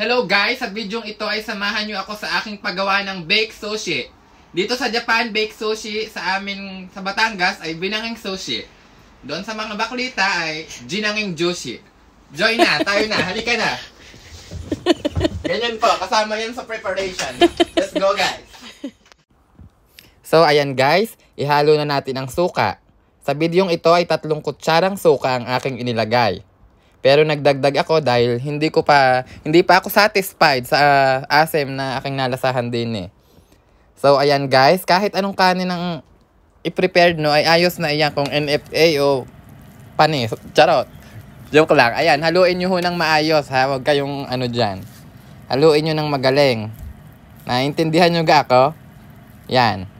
Hello guys! Sa videong ito ay samahan nyo ako sa aking paggawa ng baked sushi. Dito sa Japan, baked sushi sa amin sa Batangas ay binanging sushi. Doon sa mga baklita ay ginanging joshi. Join na! Tayo na! Halika na! Ganyan po. Kasama yan sa preparation. Let's go guys! So ayan guys, ihalo na natin ang suka. Sa videong ito ay tatlong kutsarang suka ang aking inilagay. Pero nagdagdag ako dahil hindi ko pa hindi pa ako satisfied sa uh, ah, asem na aking nalasahan din eh. So ayan guys, kahit anong kanin ang i-prepared no ay ayos na iyan kung NFA o panis. Charot. Joke lang. Ayan, haluin nyo ho ng maayos ha. Huwag kayong ano dyan. Haluin nyo ng magaling. Naintindihan nyo ga ako? Yan.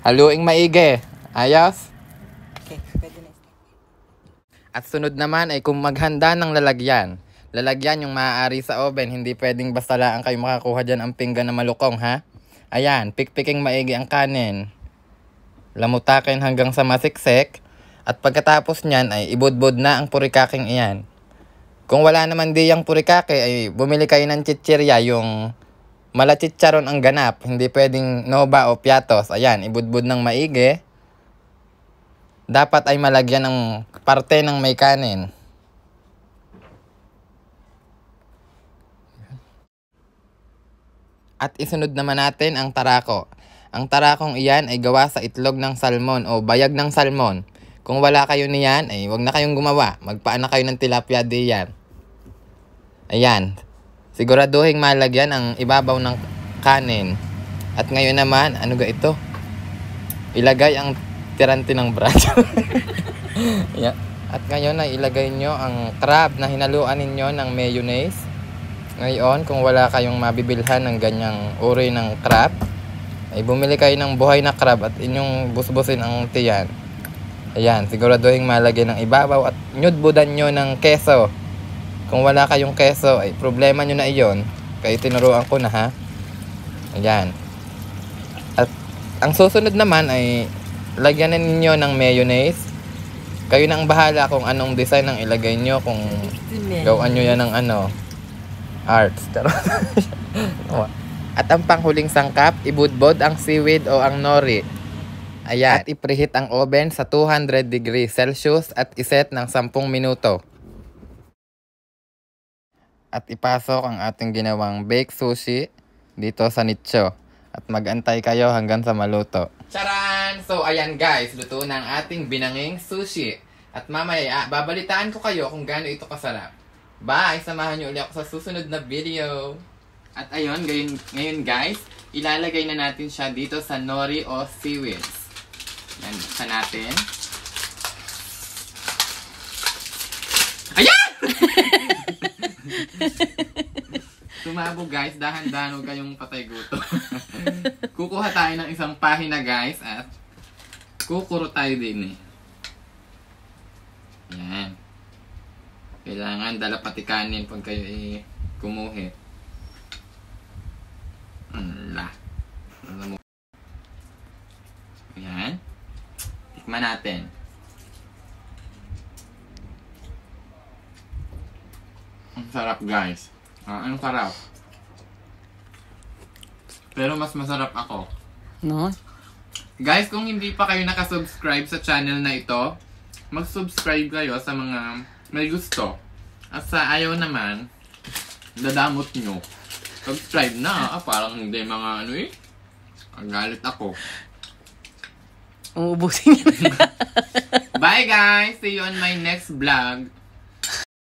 Haluin maigi. Ayos? At sunod naman ay kung maghanda ng lalagyan. Lalagyan yung maaari sa oven, hindi pwedeng basta lang kayo makakuha dyan ang pinggan na malukong ha. Ayan, pikpiking maigi ang kanin. Lamutakin hanggang sa masiksik. At pagkatapos niyan ay ibudbod na ang purikaking iyan. Kung wala naman di yung purikake, ay bumili kayo ng chichirya, yung malachicharon ang ganap. Hindi pwedeng noba o piatos. Ayan, ibudbod ng maigi dapat ay malagyan ng parte ng may kanin. At isunod naman natin ang tarako. Ang tarakong iyan ay gawa sa itlog ng salmon o bayag ng salmon. Kung wala kayo niyan, ay wag na kayong gumawa. Magpaan kayo ng tilapia di yan. Ayan. Siguraduhin malagyan ang ibabaw ng kanin. At ngayon naman, ano ga ito? Ilagay ang tirante ng branch. yeah. At ngayon ay ilagay nyo ang crab na hinaluan ninyo ng mayonnaise. Ngayon, kung wala kayong mabibilhan ng ganyang uri ng crab, ay bumili kayo ng buhay na crab at inyong busbusin ang tiyan. Ayan, siguraduhin malagay ng ibabaw at nyudbudan nyo ng keso. Kung wala kayong keso, ay problema nyo na iyon. Kaya tinuruan ko na ha. Ayan. At ang susunod naman ay lagyan ninyo ng mayonnaise. Kayo nang bahala kung anong design ang ilagay nyo, kung gawaan nyo yan ng ano, arts. At ang panghuling sangkap, ibudbod ang seaweed o ang nori. Ayan. At iprihit ang oven sa 200 degrees Celsius at iset ng 10 minuto. At ipasok ang ating ginawang baked sushi dito sa nicho. At magantay kayo hanggang sa maluto. Tara! So, ayan guys, luto ng ating binanging sushi. At mamaya, ah, babalitaan ko kayo kung gaano ito kasarap. Bye! Samahan niyo ulit ako sa susunod na video. At ayun, ngayon, ngayon guys, ilalagay na natin siya dito sa nori o seaweed. Yan, buksan natin. Ayan! Tumabo guys, dahan-dahan huwag kayong patay guto. Kukuha tayo ng isang pahina guys at kukuro tayo din eh. Yan. Kailangan dala pati kanin pag kayo eh, kumuhi. Ala. Alam mo. Yan. Tikman natin. Ang sarap guys. Ah, ang sarap. Pero mas masarap ako. No? Guys, kung hindi pa kayo nakasubscribe sa channel na ito, mag-subscribe kayo sa mga may gusto. At sa ayaw naman, dadamot nyo. Subscribe na, ah, parang hindi mga ano eh. Ang ako. Uubusin niya. Bye guys! See you on my next vlog.